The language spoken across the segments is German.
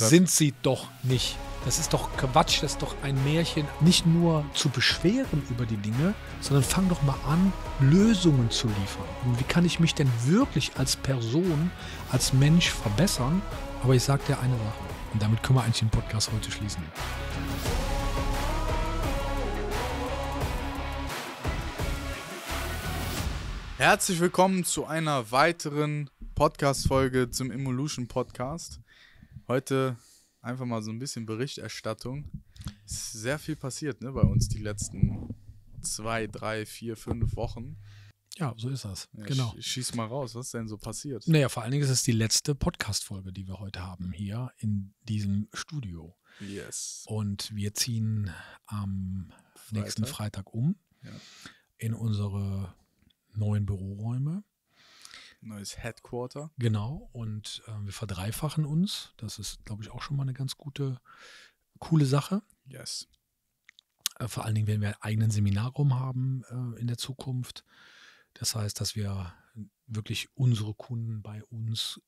Sind sie doch nicht. Das ist doch Quatsch, das ist doch ein Märchen. Nicht nur zu beschweren über die Dinge, sondern fang doch mal an, Lösungen zu liefern. Und wie kann ich mich denn wirklich als Person, als Mensch verbessern? Aber ich sage dir eine Sache. Und damit können wir eigentlich den Podcast heute schließen. Herzlich willkommen zu einer weiteren Podcast-Folge zum Evolution Podcast. Heute einfach mal so ein bisschen Berichterstattung. Ist sehr viel passiert ne, bei uns die letzten zwei, drei, vier, fünf Wochen. Ja, so ist das. Ja, genau. Schieß mal raus, was ist denn so passiert? Naja, vor allen Dingen ist es die letzte Podcast-Folge, die wir heute haben hier in diesem Studio. Yes. Und wir ziehen am Freitag. nächsten Freitag um ja. in unsere neuen Büroräume. Neues Headquarter. Genau, und äh, wir verdreifachen uns. Das ist, glaube ich, auch schon mal eine ganz gute, coole Sache. Yes. Äh, vor allen Dingen, wenn wir einen eigenen Seminarraum haben äh, in der Zukunft. Das heißt, dass wir wirklich unsere Kunden bei uns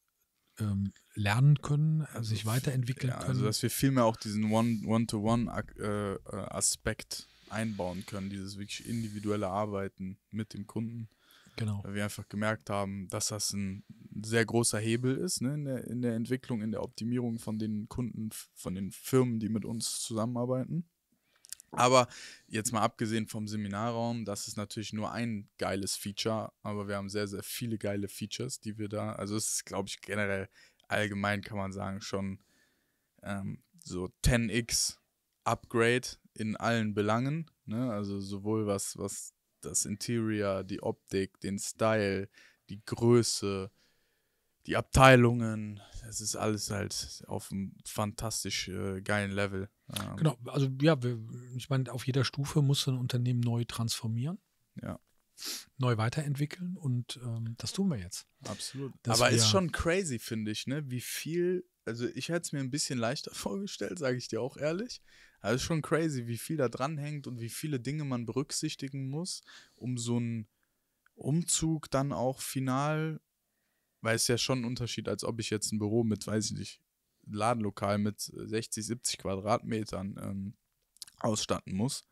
ähm, lernen können, äh, also sich weiterentwickeln ja, können. Also, dass wir vielmehr auch diesen One-to-One-Aspekt äh, äh, einbauen können, dieses wirklich individuelle Arbeiten mit dem Kunden. Genau. Weil wir einfach gemerkt haben, dass das ein sehr großer Hebel ist ne, in, der, in der Entwicklung, in der Optimierung von den Kunden, von den Firmen, die mit uns zusammenarbeiten. Aber jetzt mal abgesehen vom Seminarraum, das ist natürlich nur ein geiles Feature, aber wir haben sehr, sehr viele geile Features, die wir da, also es ist, glaube ich, generell allgemein kann man sagen, schon ähm, so 10x Upgrade in allen Belangen, ne? also sowohl was, was das Interior, die Optik, den Style, die Größe, die Abteilungen. Es ist alles halt auf einem fantastisch äh, geilen Level. Ähm genau, also ja, wir, ich meine, auf jeder Stufe muss ein Unternehmen neu transformieren. Ja. Neu weiterentwickeln und ähm, das tun wir jetzt. Absolut. Dass Aber ist schon crazy, finde ich, ne? wie viel also ich hätte es mir ein bisschen leichter vorgestellt, sage ich dir auch ehrlich. Aber also, es ist schon crazy, wie viel da dranhängt und wie viele Dinge man berücksichtigen muss, um so einen Umzug dann auch final, weil es ist ja schon ein Unterschied, als ob ich jetzt ein Büro mit, weiß ich nicht, Ladenlokal mit 60, 70 Quadratmetern ähm, ausstatten muss.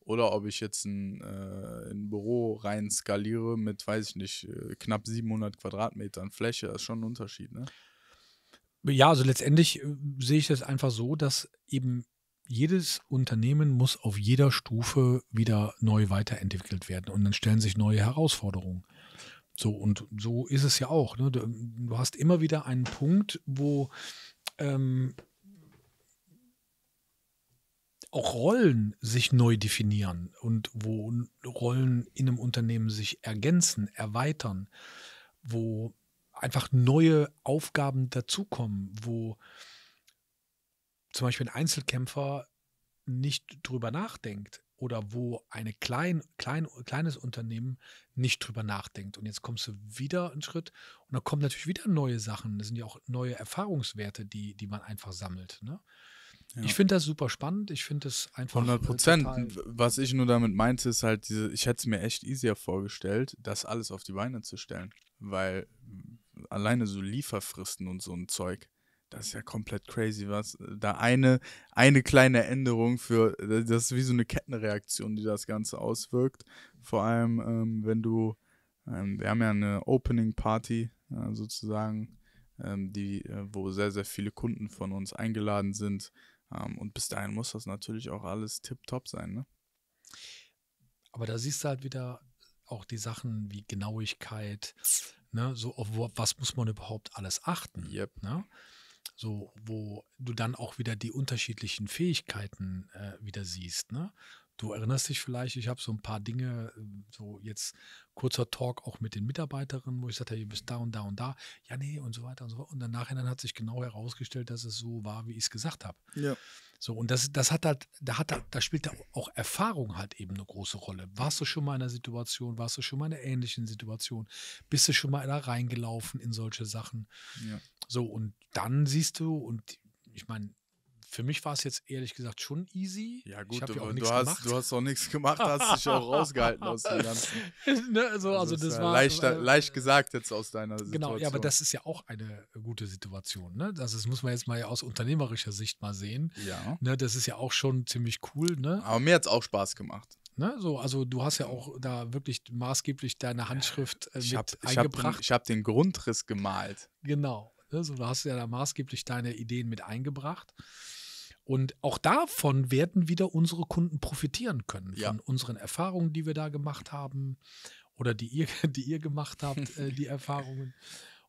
Oder ob ich jetzt ein, äh, ein Büro rein skaliere mit, weiß ich nicht, äh, knapp 700 Quadratmetern Fläche, das ist schon ein Unterschied, ne? Ja, also letztendlich äh, sehe ich das einfach so, dass eben jedes Unternehmen muss auf jeder Stufe wieder neu weiterentwickelt werden und dann stellen sich neue Herausforderungen. So, und so ist es ja auch. Ne? Du, ähm, du, hast immer wieder einen Punkt, wo ähm, auch Rollen sich neu definieren und wo Rollen in einem Unternehmen sich ergänzen, erweitern, wo einfach neue Aufgaben dazukommen, wo zum Beispiel ein Einzelkämpfer nicht drüber nachdenkt oder wo ein klein, klein, kleines Unternehmen nicht drüber nachdenkt. Und jetzt kommst du wieder einen Schritt und da kommen natürlich wieder neue Sachen. Das sind ja auch neue Erfahrungswerte, die, die man einfach sammelt. Ne? Ja. Ich finde das super spannend. Ich finde das einfach. 100 äh, Prozent. Was ich nur damit meinte, ist halt, diese, ich hätte es mir echt easier vorgestellt, das alles auf die Beine zu stellen. Weil alleine so Lieferfristen und so ein Zeug. Das ist ja komplett crazy, was äh, da eine, eine kleine Änderung für, äh, das ist wie so eine Kettenreaktion, die das Ganze auswirkt. Vor allem, ähm, wenn du, ähm, wir haben ja eine Opening Party äh, sozusagen, ähm, die, äh, wo sehr, sehr viele Kunden von uns eingeladen sind. Ähm, und bis dahin muss das natürlich auch alles tipptopp sein, ne? Aber da siehst du halt wieder auch die Sachen wie Genauigkeit, Ne? So, auf was muss man überhaupt alles achten? Yep. Ne? So, wo du dann auch wieder die unterschiedlichen Fähigkeiten äh, wieder siehst. Ne? Du erinnerst dich vielleicht, ich habe so ein paar Dinge, äh, so jetzt kurzer Talk auch mit den Mitarbeiterinnen, wo ich sagte, ihr bist da und da und da. Ja, nee, und so weiter und so fort. Und dann nachhinein hat sich genau herausgestellt, dass es so war, wie ich es gesagt habe. Ja. So, und das, das hat halt, da hat halt, da spielt auch Erfahrung halt eben eine große Rolle. Warst du schon mal in einer Situation, warst du schon mal in einer ähnlichen Situation, bist du schon mal da reingelaufen in solche Sachen. Ja. So, und dann siehst du, und ich meine, für mich war es jetzt ehrlich gesagt schon easy. Ja, gut, ich habe ja auch nichts hast, Du hast auch nichts gemacht, hast dich auch rausgehalten aus dem Ganzen. ne, also, also, also, das ja war. Leicht, äh, leicht gesagt jetzt aus deiner Situation. Genau, ja, aber das ist ja auch eine gute Situation. Ne? Also, das muss man jetzt mal aus unternehmerischer Sicht mal sehen. Ja. Ne, das ist ja auch schon ziemlich cool. Ne? Aber mir hat es auch Spaß gemacht. Ne? So, also du hast ja auch da wirklich maßgeblich deine Handschrift äh, ich hab, mit ich eingebracht. Hab, ich habe den Grundriss gemalt. Genau. Ne? So, du hast ja da maßgeblich deine Ideen mit eingebracht. Und auch davon werden wieder unsere Kunden profitieren können, ja. von unseren Erfahrungen, die wir da gemacht haben oder die ihr, die ihr gemacht habt, äh, die Erfahrungen.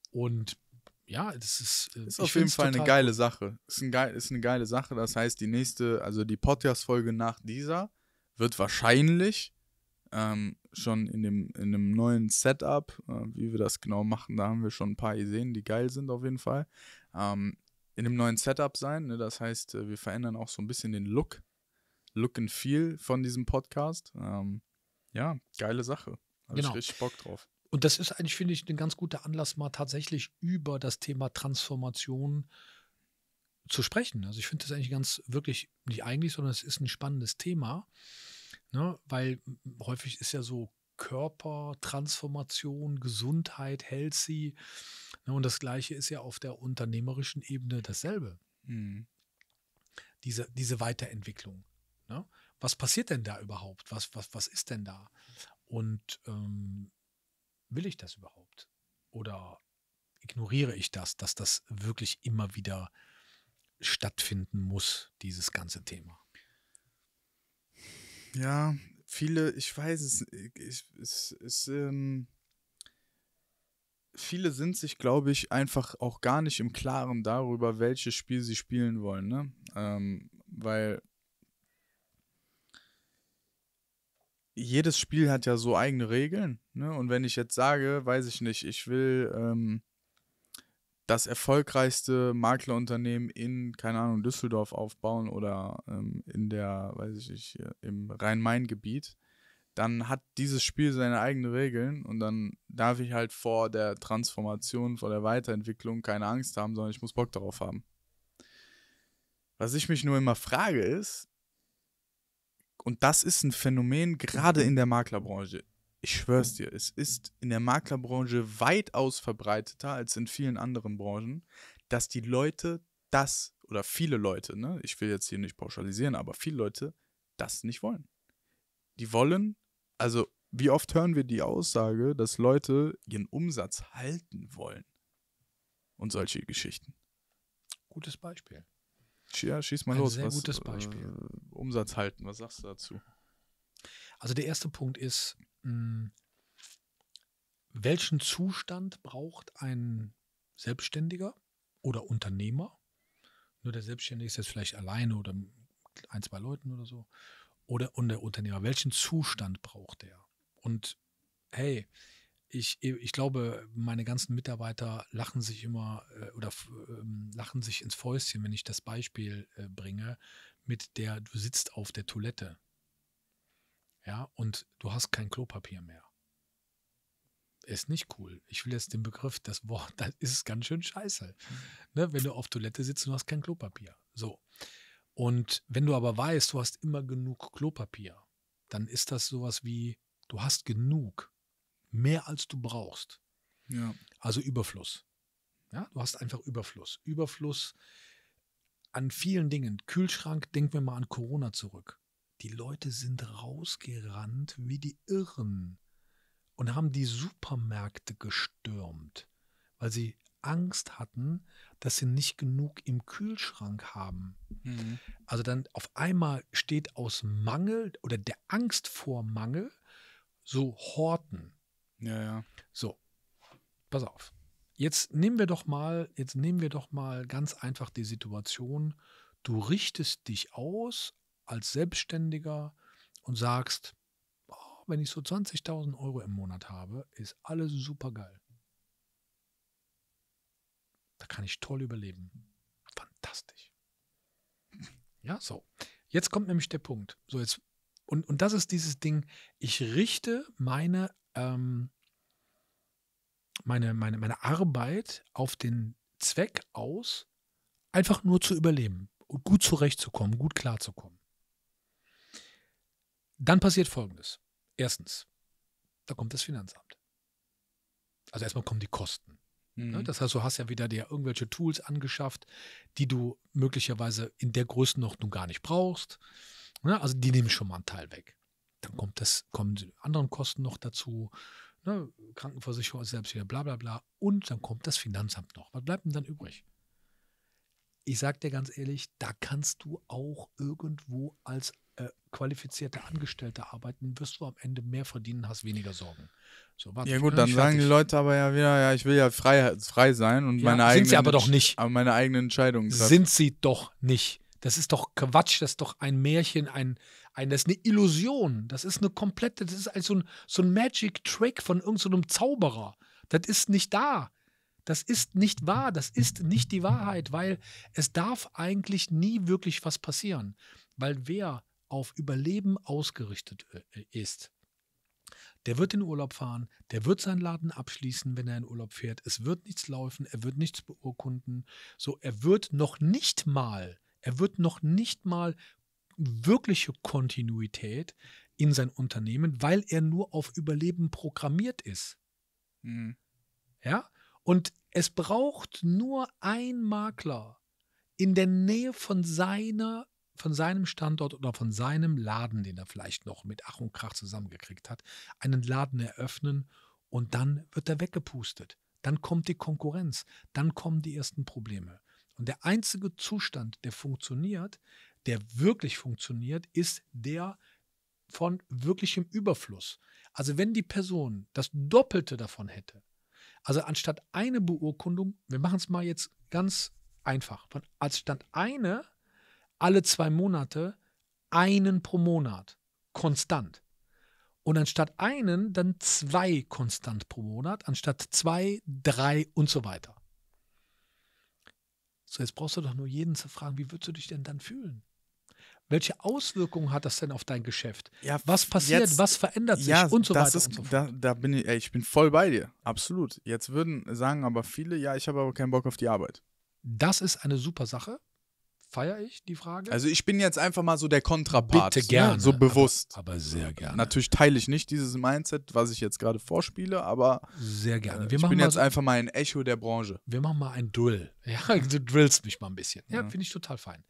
Und ja, das ist. Das äh, ist auf jeden Fall eine geile Sache. Ist, ein geil, ist eine geile Sache. Das heißt, die nächste, also die Podcast-Folge nach dieser, wird wahrscheinlich ähm, schon in dem, in dem neuen Setup, äh, wie wir das genau machen, da haben wir schon ein paar Ideen, die geil sind auf jeden Fall. Ähm, in einem neuen Setup sein. Ne? Das heißt, äh, wir verändern auch so ein bisschen den Look, Look and Feel von diesem Podcast. Ähm, ja, geile Sache. Hab genau. ich richtig Bock drauf. Und das ist eigentlich, finde ich, ein ganz guter Anlass, mal tatsächlich über das Thema Transformation zu sprechen. Also ich finde das eigentlich ganz wirklich, nicht eigentlich, sondern es ist ein spannendes Thema, ne? weil häufig ist ja so Körper, Transformation, Gesundheit, Healthy, Ne, und das Gleiche ist ja auf der unternehmerischen Ebene dasselbe. Mhm. Diese, diese Weiterentwicklung. Ne? Was passiert denn da überhaupt? Was, was, was ist denn da? Und ähm, will ich das überhaupt? Oder ignoriere ich das, dass das wirklich immer wieder stattfinden muss, dieses ganze Thema? Ja, viele, ich weiß es, es, ist. ähm, viele sind sich, glaube ich, einfach auch gar nicht im Klaren darüber, welches Spiel sie spielen wollen. Ne? Ähm, weil jedes Spiel hat ja so eigene Regeln. Ne? Und wenn ich jetzt sage, weiß ich nicht, ich will ähm, das erfolgreichste Maklerunternehmen in, keine Ahnung, Düsseldorf aufbauen oder ähm, in der, weiß ich nicht, im Rhein-Main-Gebiet, dann hat dieses Spiel seine eigenen Regeln und dann darf ich halt vor der Transformation, vor der Weiterentwicklung keine Angst haben, sondern ich muss Bock darauf haben. Was ich mich nur immer frage ist, und das ist ein Phänomen gerade in der Maklerbranche. Ich schwör's dir, es ist in der Maklerbranche weitaus verbreiteter als in vielen anderen Branchen, dass die Leute das oder viele Leute, ne, ich will jetzt hier nicht pauschalisieren, aber viele Leute das nicht wollen. Die wollen also wie oft hören wir die Aussage, dass Leute ihren Umsatz halten wollen? Und solche Geschichten. Gutes Beispiel. Ja, schieß mal Ein los. Sehr was, gutes äh, Beispiel. Äh, Umsatz halten, was sagst du dazu? Also der erste Punkt ist, mh, hm, welchen Zustand braucht ein Selbstständiger oder Unternehmer? Nur der Selbstständige ist jetzt vielleicht alleine oder ein, zwei Leuten oder so oder und der Unternehmer, welchen Zustand braucht er? Und hey, ich, ich glaube, meine ganzen Mitarbeiter lachen sich immer äh, oder ähm, lachen sich ins Fäustchen, wenn ich das Beispiel äh, bringe, mit der du sitzt auf der Toilette. Ja, und du hast kein Klopapier mehr. Ist nicht cool. Ich will jetzt den Begriff, das Wort, das ist ganz schön scheiße. Hm. Ne, wenn du auf Toilette sitzt und hast kein Klopapier. So. Und wenn du aber weißt, du hast immer genug Klopapier, dann ist das sowas wie, du hast genug, mehr als du brauchst. Ja. Also Überfluss. Ja, du hast einfach Überfluss. Überfluss an vielen Dingen. Kühlschrank, denken wir mal an Corona zurück. Die Leute sind rausgerannt wie die Irren und haben die Supermärkte gestürmt, weil sie Angst hatten, dass sie nicht genug im Kühlschrank haben. Mhm. Also dann auf einmal steht aus Mangel oder der Angst vor Mangel so Horten. Ja, ja. So, pass auf. Jetzt nehmen wir doch mal, jetzt nehmen wir doch mal ganz einfach die Situation, du richtest dich aus als Selbstständiger und sagst, oh, wenn ich so 20.000 Euro im Monat habe, ist alles super geil. Da kann ich toll überleben. Fantastisch. Ja, so. Jetzt kommt nämlich der Punkt. So, jetzt, und, und das ist dieses Ding, ich richte meine, ähm, meine, meine, meine Arbeit auf den Zweck aus, einfach nur zu überleben und gut zurechtzukommen, gut klarzukommen. Dann passiert Folgendes. Erstens, da kommt das Finanzamt. Also erstmal kommen die Kosten. Ne? Mhm. Das heißt, du hast ja wieder dir irgendwelche Tools angeschafft, die du möglicherweise in der Größenordnung gar nicht brauchst. Ne? Also die nehmen schon mal einen Teil weg. Dann kommt das, kommen die anderen Kosten noch dazu. Ne? Krankenversicherung ist selbst wieder, bla bla bla. Und dann kommt das Finanzamt noch. Was bleibt denn dann übrig? Ich sag dir ganz ehrlich, da kannst du auch irgendwo als äh, qualifizierte Angestellte arbeiten, wirst du am Ende mehr verdienen, hast weniger Sorgen. So, warte, ja gut, dann sagen die Leute aber ja wieder, ja, ich will ja frei, frei sein und ja, meine eigenen. Sind sie aber doch nicht. Aber meine eigenen Entscheidungen. Sind sie doch nicht. Das ist doch Quatsch, das ist doch ein Märchen, ein, ein, das ist eine Illusion. Das ist eine komplette, das ist ein, so, ein, so ein Magic Trick von irgendeinem so Zauberer. Das ist nicht da. Das ist nicht wahr, das ist nicht die Wahrheit, weil es darf eigentlich nie wirklich was passieren. Weil wer auf Überleben ausgerichtet äh, äh, ist, der wird in Urlaub fahren, der wird seinen Laden abschließen, wenn er in Urlaub fährt. Es wird nichts laufen, er wird nichts beurkunden. So, er wird noch nicht mal, er wird noch nicht mal wirkliche Kontinuität in sein Unternehmen, weil er nur auf Überleben programmiert ist. Mhm. Ja? Und es braucht nur ein Makler in der Nähe von seiner von seinem Standort oder von seinem Laden, den er vielleicht noch mit Ach und Krach zusammengekriegt hat, einen Laden eröffnen und dann wird er weggepustet. Dann kommt die Konkurrenz, dann kommen die ersten Probleme. Und der einzige Zustand, der funktioniert, der wirklich funktioniert, ist der von wirklichem Überfluss. Also wenn die Person das Doppelte davon hätte, also anstatt eine Beurkundung, wir machen es mal jetzt ganz einfach, von, anstatt eine alle zwei Monate einen pro Monat, konstant. Und anstatt einen, dann zwei konstant pro Monat, anstatt zwei, drei und so weiter. So, jetzt brauchst du doch nur jeden zu fragen, wie würdest du dich denn dann fühlen? Welche Auswirkungen hat das denn auf dein Geschäft? Ja, was passiert? Jetzt, was verändert sich? Ja, und so weiter. Ist, und so fort. Da, da, bin ich, ey, ich bin voll bei dir. Absolut. Jetzt würden sagen aber viele, ja, ich habe aber keinen Bock auf die Arbeit. Das ist eine super Sache feiere ich die Frage. Also ich bin jetzt einfach mal so der Kontrapart. Bitte ne? gerne. So bewusst. Aber, aber sehr gerne. Natürlich teile ich nicht dieses Mindset, was ich jetzt gerade vorspiele, aber sehr gerne. Äh, wir ich bin jetzt so einfach mal ein Echo der Branche. Wir machen mal ein Duell. Ja, du drillst mich mal ein bisschen. Ja, ja. finde ich total fein.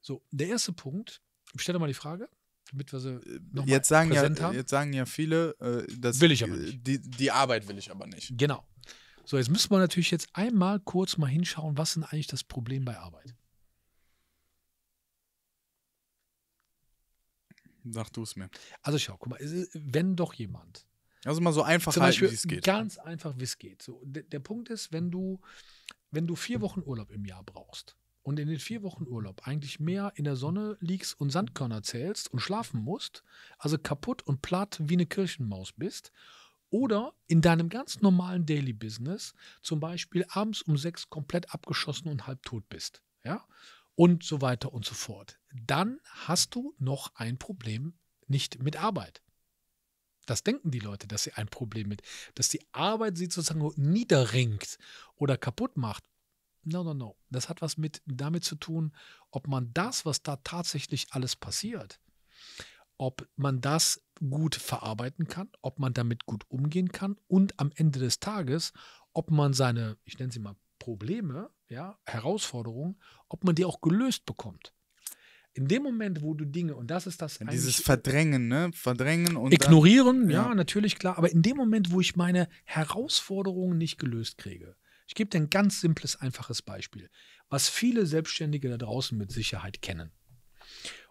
So, der erste Punkt. Ich stelle mal die Frage, damit wir sie äh, noch jetzt sagen ja, haben. Jetzt sagen ja viele, äh, das will ich aber nicht. Die, die Arbeit will ich aber nicht. Genau. So, jetzt müssen wir natürlich jetzt einmal kurz mal hinschauen, was denn eigentlich das Problem bei Arbeit? Sag du es mir. Also schau, guck mal, wenn doch jemand. Also mal so einfach zum halten, wie es geht. Ganz einfach, wie es geht. So, der, der Punkt ist, wenn du, wenn du vier Wochen Urlaub im Jahr brauchst und in den vier Wochen Urlaub eigentlich mehr in der Sonne liegst und Sandkörner zählst und schlafen musst, also kaputt und platt wie eine Kirchenmaus bist, oder in deinem ganz normalen Daily Business zum Beispiel abends um sechs komplett abgeschossen und halbtot bist, ja, und so weiter und so fort, dann hast du noch ein Problem nicht mit Arbeit. Das denken die Leute, dass sie ein Problem mit, dass die Arbeit sie sozusagen niederringt oder kaputt macht. No, no, no. Das hat was mit damit zu tun, ob man das, was da tatsächlich alles passiert, ob man das gut verarbeiten kann, ob man damit gut umgehen kann und am Ende des Tages, ob man seine, ich nenne sie mal Probleme, ja, Herausforderungen, ob man die auch gelöst bekommt. In dem Moment, wo du Dinge, und das ist das. Dieses Verdrängen, ne? Verdrängen und. Ignorieren, dann, ja, ja, natürlich, klar. Aber in dem Moment, wo ich meine Herausforderungen nicht gelöst kriege, ich gebe dir ein ganz simples, einfaches Beispiel, was viele Selbstständige da draußen mit Sicherheit kennen.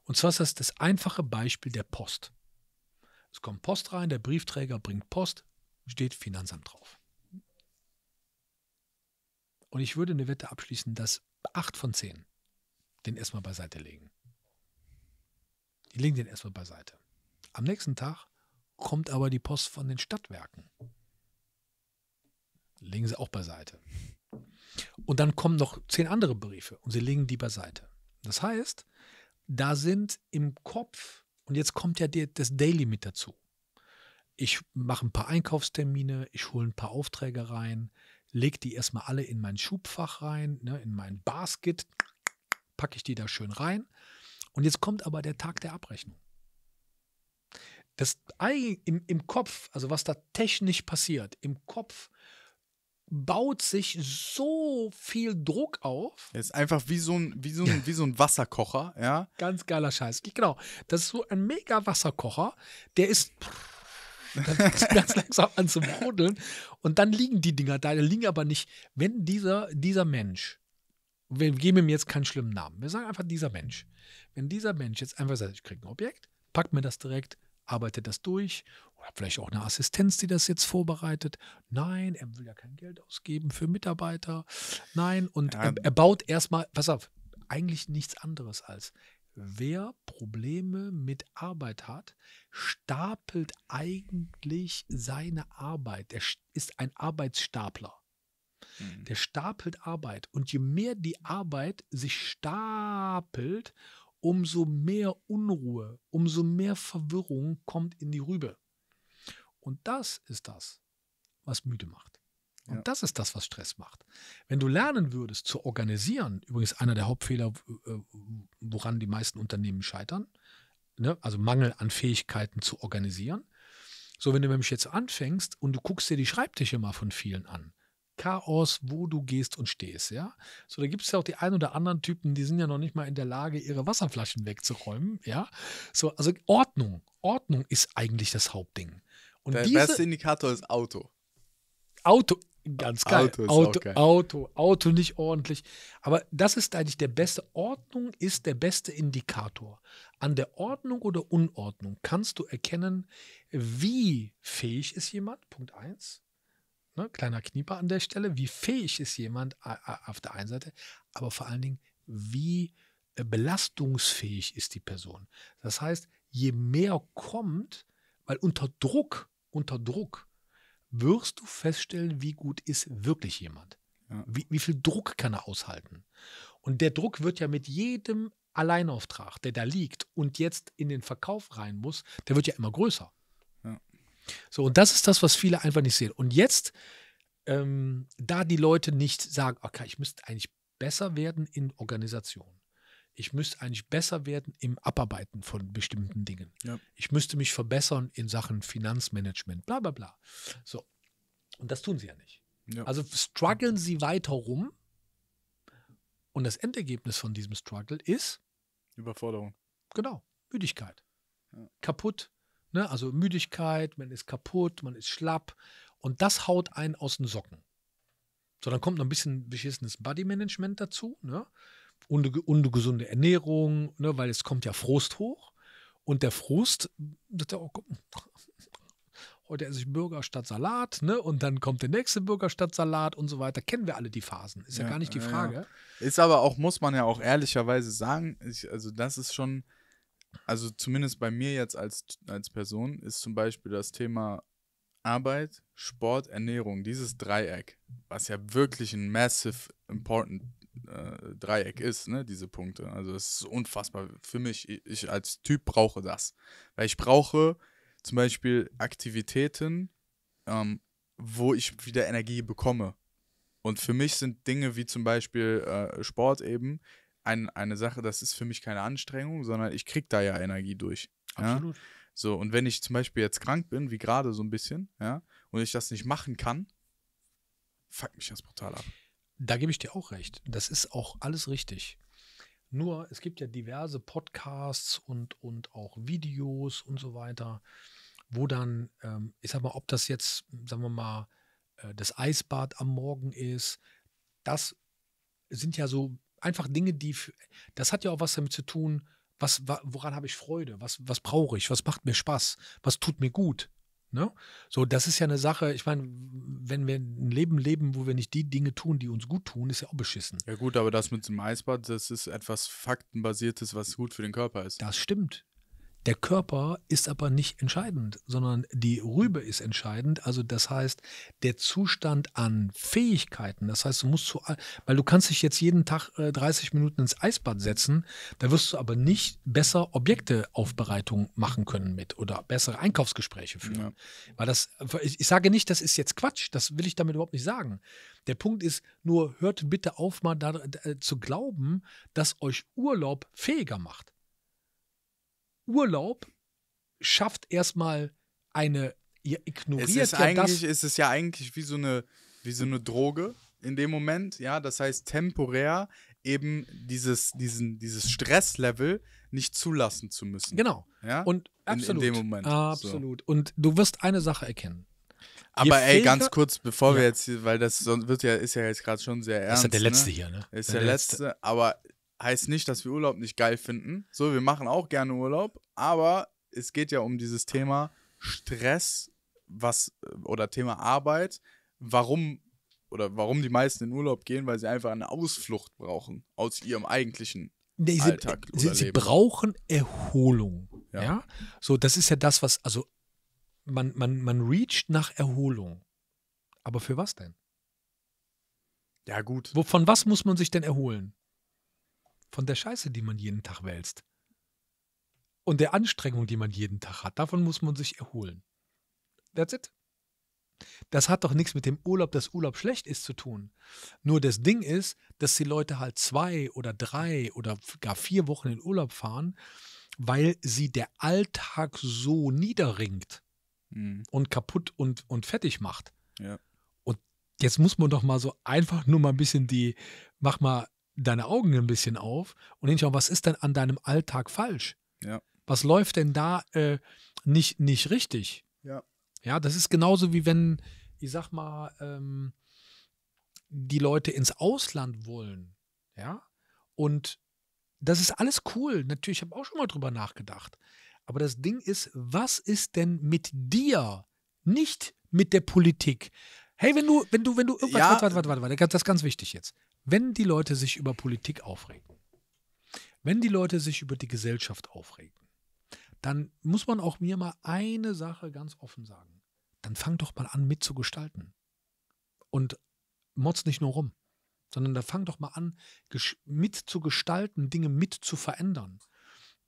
Und zwar ist das das einfache Beispiel der Post. Es kommt Post rein, der Briefträger bringt Post, steht Finanzamt drauf. Und ich würde eine Wette abschließen, dass acht von zehn den erstmal beiseite legen. Die legen den erstmal beiseite. Am nächsten Tag kommt aber die Post von den Stadtwerken. Legen sie auch beiseite. Und dann kommen noch zehn andere Briefe und sie legen die beiseite. Das heißt, da sind im Kopf, und jetzt kommt ja das Daily mit dazu. Ich mache ein paar Einkaufstermine, ich hole ein paar Aufträge rein, lege die erstmal alle in mein Schubfach rein, ne, in mein Basket, packe ich die da schön rein. Und jetzt kommt aber der Tag der Abrechnung. Das im, im Kopf, also was da technisch passiert, im Kopf baut sich so viel Druck auf. Das ist einfach wie so ein, wie so ein, wie so ein Wasserkocher, ja. Ganz geiler Scheiß. Genau. Das ist so ein mega Wasserkocher, der ist. Pff, dann fängst du ganz langsam an zu brodeln. Und dann liegen die Dinger da. Die liegen aber nicht, wenn dieser, dieser Mensch, wir geben ihm jetzt keinen schlimmen Namen, wir sagen einfach dieser Mensch. Wenn dieser Mensch jetzt einfach sagt, ich kriege ein Objekt, packt mir das direkt, arbeitet das durch oder vielleicht auch eine Assistenz, die das jetzt vorbereitet. Nein, er will ja kein Geld ausgeben für Mitarbeiter. Nein, und ja. er, er baut erstmal, pass auf, eigentlich nichts anderes als wer Probleme mit Arbeit hat, stapelt eigentlich seine Arbeit. Er ist ein Arbeitsstapler. Mhm. Der stapelt Arbeit. Und je mehr die Arbeit sich stapelt, umso mehr Unruhe, umso mehr Verwirrung kommt in die Rübe. Und das ist das, was müde macht. Und ja. das ist das, was Stress macht. Wenn du lernen würdest zu organisieren, übrigens einer der Hauptfehler, äh, woran die meisten Unternehmen scheitern, ne? also Mangel an Fähigkeiten zu organisieren. So, wenn du nämlich jetzt anfängst und du guckst dir die Schreibtische mal von vielen an, Chaos, wo du gehst und stehst, ja. So, da gibt es ja auch die ein oder anderen Typen, die sind ja noch nicht mal in der Lage, ihre Wasserflaschen wegzuräumen, ja. So, also Ordnung, Ordnung ist eigentlich das Hauptding. Und der diese, beste Indikator ist Auto. Auto, Ganz geil. Auto, ist Auto, geil. Auto, Auto nicht ordentlich. Aber das ist eigentlich der beste. Ordnung ist der beste Indikator. An der Ordnung oder Unordnung kannst du erkennen, wie fähig ist jemand, Punkt 1. Ne, kleiner Knieper an der Stelle, wie fähig ist jemand auf der einen Seite, aber vor allen Dingen, wie äh, belastungsfähig ist die Person. Das heißt, je mehr kommt, weil unter Druck, unter Druck, wirst du feststellen, wie gut ist wirklich jemand. Ja. Wie, wie viel Druck kann er aushalten? Und der Druck wird ja mit jedem Alleinauftrag, der da liegt und jetzt in den Verkauf rein muss, der wird ja immer größer. Ja. So, und das ist das, was viele einfach nicht sehen. Und jetzt, ähm, da die Leute nicht sagen, okay, ich müsste eigentlich besser werden in Organisation ich müsste eigentlich besser werden im Abarbeiten von bestimmten Dingen. Ja. Ich müsste mich verbessern in Sachen Finanzmanagement, bla bla bla. So. Und das tun sie ja nicht. Ja. Also strugglen sie weiter rum. Und das Endergebnis von diesem Struggle ist Überforderung. Genau, Müdigkeit. Ja. Kaputt. Ne? Also Müdigkeit, man ist kaputt, man ist schlapp. Und das haut einen aus den Socken. So, dann kommt noch ein bisschen beschissenes Bodymanagement dazu. Ne? ungesunde Ernährung, ne, weil es kommt ja Frust hoch. Und der Frust, der, oh, heute esse ich Burger statt Salat, ne? Und dann kommt der nächste Burger statt Salat und so weiter. Kennen wir alle die Phasen, ist ja, ja gar nicht die Frage. Ja. Ist aber auch, muss man ja auch ehrlicherweise sagen, ich, also das ist schon, also zumindest bei mir jetzt als, als Person, ist zum Beispiel das Thema Arbeit, Sport, Ernährung, dieses Dreieck, was ja wirklich ein massive important äh, Dreieck ist, ne, diese Punkte. Also es ist unfassbar für mich. Ich, ich als Typ brauche das. Weil ich brauche zum Beispiel Aktivitäten, ähm, wo ich wieder Energie bekomme. Und für mich sind Dinge wie zum Beispiel äh, Sport eben ein, eine Sache, das ist für mich keine Anstrengung, sondern ich kriege da ja Energie durch. Absolut. Ja? So, und wenn ich zum Beispiel jetzt krank bin, wie gerade so ein bisschen, ja, und ich das nicht machen kann, fuck mich das brutal ab. Da gebe ich dir auch recht. Das ist auch alles richtig. Nur, es gibt ja diverse Podcasts und, und auch Videos und so weiter, wo dann, ähm, ich sag mal, ob das jetzt, sagen wir mal, äh, das Eisbad am Morgen ist, das sind ja so einfach Dinge, die, das hat ja auch was damit zu tun, was, woran habe ich Freude, was, was brauche ich, was macht mir Spaß, was tut mir gut. Ne? So, das ist ja eine Sache, ich meine, wenn wir ein Leben leben, wo wir nicht die Dinge tun, die uns gut tun, ist ja auch beschissen. Ja gut, aber das mit dem Eisbad, das ist etwas Faktenbasiertes, was gut für den Körper ist. Das stimmt. Der Körper ist aber nicht entscheidend, sondern die Rübe ist entscheidend. Also das heißt, der Zustand an Fähigkeiten, das heißt, du musst zu, weil du kannst dich jetzt jeden Tag 30 äh, Minuten ins Eisbad setzen, da wirst du aber nicht besser Objekteaufbereitung machen können mit oder bessere Einkaufsgespräche führen. Ja. Weil das, ich sage nicht, das ist jetzt Quatsch, das will ich damit überhaupt nicht sagen. Der Punkt ist nur, hört bitte auf, mal da, da, äh, zu glauben, dass euch Urlaub fähiger macht. Urlaub schafft erstmal eine, ihr ignoriert es ist ja eigentlich, das. Ist es ja eigentlich wie so eine, wie so eine Droge in dem Moment, ja, das heißt temporär eben dieses, diesen, dieses Stresslevel nicht zulassen zu müssen. Genau. Ja? Und absolut. In, in dem Moment. Absolut. So. Und du wirst eine Sache erkennen. Aber ey, ganz kurz, bevor ja. wir jetzt, weil das wird ja, ist ja jetzt gerade schon sehr ernst. Das ist ja der ne? letzte ne? hier, ne? Ist der, der letzte, letzte, aber heißt nicht, dass wir Urlaub nicht geil finden. So, wir machen auch gerne Urlaub, aber es geht ja um dieses Thema Stress, was äh, oder Thema Arbeit, warum oder warum die meisten in Urlaub gehen, weil sie einfach eine Ausflucht brauchen aus ihrem eigentlichen nee, sie, Alltag. Sie, sie, brauchen Erholung. Ja. ja. So, das ist ja das, was, also man, man, man reacht nach Erholung. Aber für was denn? Ja, gut. von was muss man sich denn erholen? von der Scheiße, die man jeden Tag wälzt. Und der Anstrengung, die man jeden Tag hat. Davon muss man sich erholen. That's it. Das hat doch nichts mit dem Urlaub, dass Urlaub schlecht ist, zu tun. Nur das Ding ist, dass die Leute halt zwei oder drei oder gar vier Wochen in Urlaub fahren, weil sie der Alltag so niederringt mhm. und kaputt und, und fertig macht. Ja. Und jetzt muss man doch mal so einfach nur mal ein bisschen die, mach mal deine Augen ein bisschen auf und hinschauen, was ist denn an deinem Alltag falsch? Ja. Was läuft denn da äh, nicht, nicht richtig? Ja. Ja, das ist genauso wie wenn, ich sag mal, ähm, die Leute ins Ausland wollen. Ja. Und das ist alles cool. Natürlich ich habe auch schon mal drüber nachgedacht. Aber das Ding ist, was ist denn mit dir? Nicht mit der Politik. Hey, wenn du, wenn du, wenn du irgendwas, ja. warte, warte, warte, warte, das ist ganz wichtig jetzt. Wenn die Leute sich über Politik aufregen, wenn die Leute sich über die Gesellschaft aufregen, dann muss man auch mir mal eine Sache ganz offen sagen. Dann fang doch mal an mitzugestalten. Und motz nicht nur rum, sondern da fang doch mal an mitzugestalten, Dinge mitzuverändern.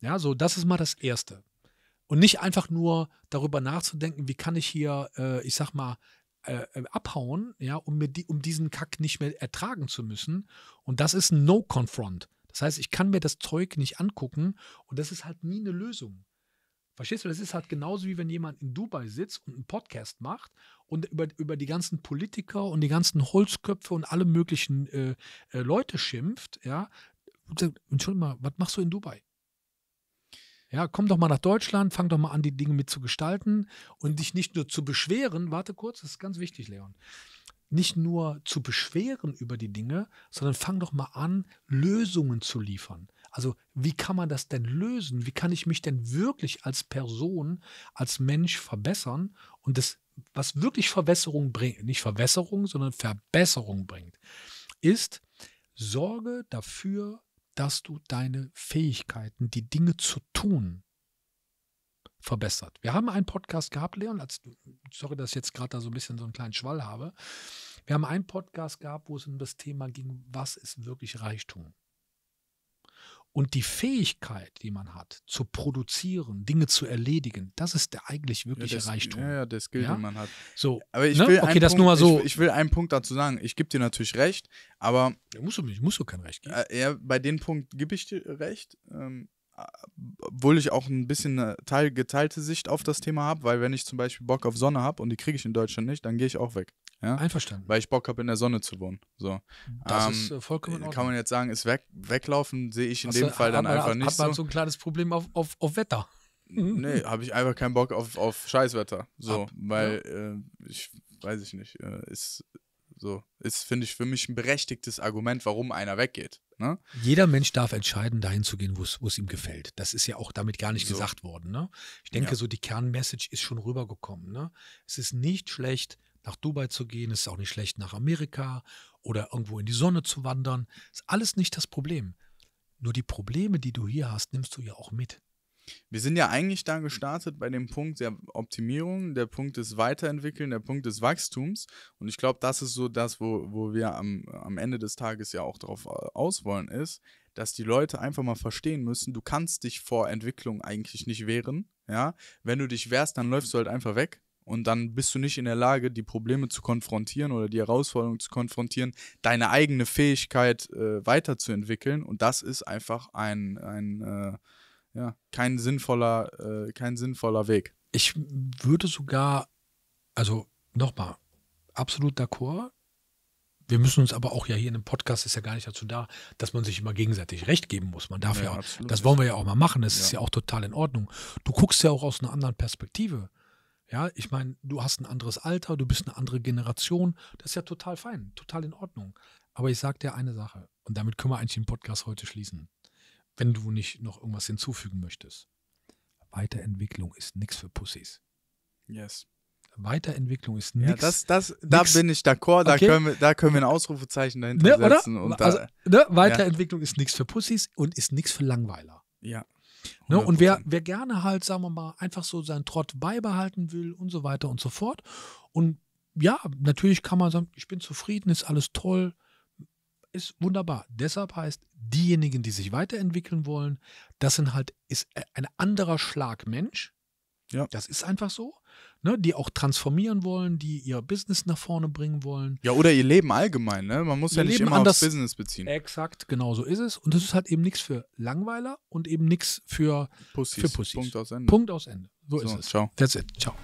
Ja, so das ist mal das Erste. Und nicht einfach nur darüber nachzudenken, wie kann ich hier, äh, ich sag mal, äh, äh, abhauen, ja, um, mir die, um diesen Kack nicht mehr ertragen zu müssen. Und das ist ein No-Confront. Das heißt, ich kann mir das Zeug nicht angucken und das ist halt nie eine Lösung. Verstehst du? Das ist halt genauso wie wenn jemand in Dubai sitzt und einen Podcast macht und über, über die ganzen Politiker und die ganzen Holzköpfe und alle möglichen äh, äh, Leute schimpft, ja. Entschuldigung mal, was machst du in Dubai? Ja, komm doch mal nach Deutschland, fang doch mal an, die Dinge mit zu gestalten und dich nicht nur zu beschweren, warte kurz, das ist ganz wichtig, Leon. Nicht nur zu beschweren über die Dinge, sondern fang doch mal an, Lösungen zu liefern. Also, wie kann man das denn lösen? Wie kann ich mich denn wirklich als Person, als Mensch verbessern und das, was wirklich Verbesserung bringt, nicht Verbesserung, sondern Verbesserung bringt, ist, sorge dafür, dass du deine Fähigkeiten, die Dinge zu tun, verbessert. Wir haben einen Podcast gehabt, Leon, als, sorry, dass ich jetzt gerade da so ein bisschen so einen kleinen Schwall habe. Wir haben einen Podcast gehabt, wo es um das Thema ging, was ist wirklich Reichtum? Und die Fähigkeit, die man hat, zu produzieren, Dinge zu erledigen, das ist der eigentlich wirkliche ja, das, Reichtum. Ja, ja, der Skill, ja? den man hat. So, aber ich ne? will okay, Punkt, das nur mal so. Ich, ich, will einen Punkt dazu sagen. Ich gebe dir natürlich recht, aber. Ja, musst du nicht, musst du kein Recht geben. Äh, ja, bei dem Punkt gebe ich dir recht. Ähm, obwohl ich auch ein bisschen eine teil, geteilte Sicht auf das Thema habe, weil wenn ich zum Beispiel Bock auf Sonne habe und die kriege ich in Deutschland nicht, dann gehe ich auch weg. Ja? Einverstanden. Weil ich Bock habe, in der Sonne zu wohnen. So. Das ähm, ist äh, vollkommen in äh, Kann man jetzt sagen, ist weg, weglaufen, sehe ich in also, dem Fall dann man, einfach nicht. Hat man so ein kleines Problem auf, auf, auf Wetter? nee, habe ich einfach keinen Bock auf, auf Scheißwetter. So, Ab, weil ja. äh, ich weiß ich nicht, äh, ist so ist, finde ich, für mich ein berechtigtes Argument, warum einer weggeht. Ne? Jeder Mensch darf entscheiden, dahin zu gehen, wo es ihm gefällt. Das ist ja auch damit gar nicht so. gesagt worden. Ne? Ich denke, ja. so die Kernmessage ist schon rübergekommen. Ne? Es ist nicht schlecht, nach Dubai zu gehen, es ist auch nicht schlecht, nach Amerika oder irgendwo in die Sonne zu wandern. Ist alles nicht das Problem. Nur die Probleme, die du hier hast, nimmst du ja auch mit. Wir sind ja eigentlich da gestartet bei dem Punkt der Optimierung, der Punkt des Weiterentwickeln, der Punkt des Wachstums. Und ich glaube, das ist so das, wo, wo wir am, am Ende des Tages ja auch darauf äh, aus wollen, ist, dass die Leute einfach mal verstehen müssen, du kannst dich vor Entwicklung eigentlich nicht wehren. Ja? Wenn du dich wehrst, dann läufst du halt einfach weg und dann bist du nicht in der Lage, die Probleme zu konfrontieren oder die Herausforderungen zu konfrontieren, deine eigene Fähigkeit äh, weiterzuentwickeln. Und das ist einfach ein, ein äh, ja, kein sinnvoller, äh, kein sinnvoller Weg. Ich würde sogar, also nochmal, absolut d'accord. Wir müssen uns aber auch ja hier in einem Podcast ist ja gar nicht dazu da, dass man sich immer gegenseitig Recht geben muss. Man darf ja, ja absolut. das wollen wir ja auch mal machen. Das ja. ist ja auch total in Ordnung. Du guckst ja auch aus einer anderen Perspektive. Ja, ich meine, du hast ein anderes Alter, du bist eine andere Generation. Das ist ja total fein, total in Ordnung. Aber ich sage dir eine Sache und damit können wir eigentlich den Podcast heute schließen wenn du nicht noch irgendwas hinzufügen möchtest. Weiterentwicklung ist nichts für Pussys. Yes. Weiterentwicklung ist nichts. Ja, das, das, nix. da bin ich d'accord, da, okay. können wir, da können wir ein Ausrufezeichen dahinter ne, setzen. Und also, da, ne, Weiterentwicklung ja. ist nichts für Pussys und ist nichts für Langweiler. Ja. Ne, und wer, wer gerne halt, sagen wir mal, einfach so seinen Trott beibehalten will und so weiter und so fort. Und ja, natürlich kann man sagen, ich bin zufrieden, ist alles toll, ist wunderbar. Deshalb heißt, diejenigen, die sich weiterentwickeln wollen, das sind halt, ist e, ein anderer Schlag Mensch. Ja. Das ist einfach so. Ne, die auch transformieren wollen, die ihr Business nach vorne bringen wollen. Ja, oder ihr Leben allgemein. Ne? Man muss ihr ja nicht Leben immer anders, aufs Business beziehen. Exakt, genau so ist es. Und das ist halt eben nichts für Langweiler und eben nichts für Pussys. für Punkt aus Ende. Punkt aus Ende. So, so ist es. Ciao. That's it. Ciao.